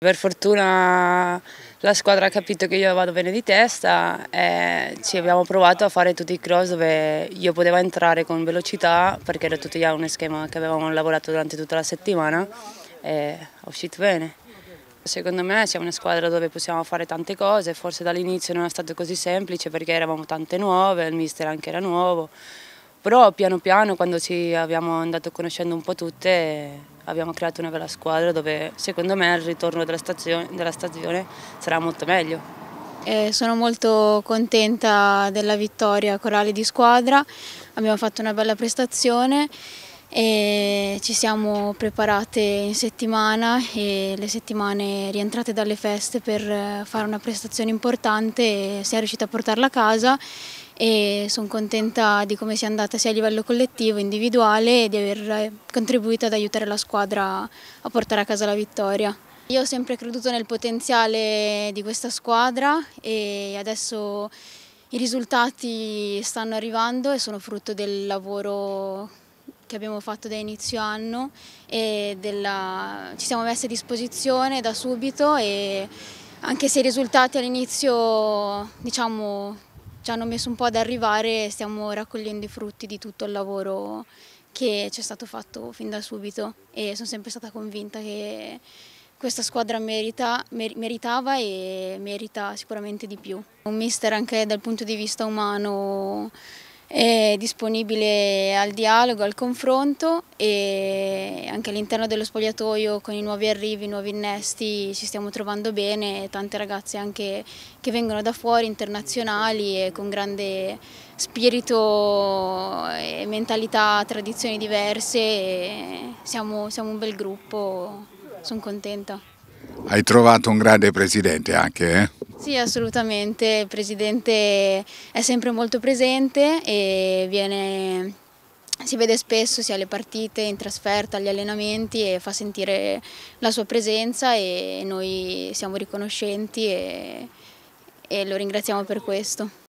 Per fortuna la squadra ha capito che io vado bene di testa e ci abbiamo provato a fare tutti i cross dove io potevo entrare con velocità perché era tutto già un schema che avevamo lavorato durante tutta la settimana e è uscito bene. Secondo me siamo una squadra dove possiamo fare tante cose, forse dall'inizio non è stato così semplice perché eravamo tante nuove, il mister anche era nuovo, però piano piano quando ci abbiamo andato conoscendo un po' tutte abbiamo creato una bella squadra dove secondo me il ritorno della stagione, della stazione sarà molto meglio. Eh, sono molto contenta della vittoria corale di squadra, abbiamo fatto una bella prestazione e ci siamo preparate in settimana e le settimane rientrate dalle feste per fare una prestazione importante e si è riuscita a portarla a casa e sono contenta di come sia andata sia a livello collettivo, individuale e di aver contribuito ad aiutare la squadra a portare a casa la vittoria. Io ho sempre creduto nel potenziale di questa squadra e adesso i risultati stanno arrivando e sono frutto del lavoro che abbiamo fatto da inizio anno e della... ci siamo messi a disposizione da subito e anche se i risultati all'inizio diciamo, ci hanno messo un po' ad arrivare e stiamo raccogliendo i frutti di tutto il lavoro che ci è stato fatto fin da subito e sono sempre stata convinta che questa squadra merita, meritava e merita sicuramente di più. Un mister anche dal punto di vista umano è disponibile al dialogo, al confronto e anche all'interno dello spogliatoio con i nuovi arrivi, i nuovi innesti ci stiamo trovando bene, tante ragazze anche che vengono da fuori, internazionali e con grande spirito e mentalità, tradizioni diverse, siamo, siamo un bel gruppo, sono contenta. Hai trovato un grande presidente anche, eh? Sì, assolutamente, il Presidente è sempre molto presente e viene, si vede spesso sia alle partite, in trasferta, agli allenamenti e fa sentire la sua presenza e noi siamo riconoscenti e, e lo ringraziamo per questo.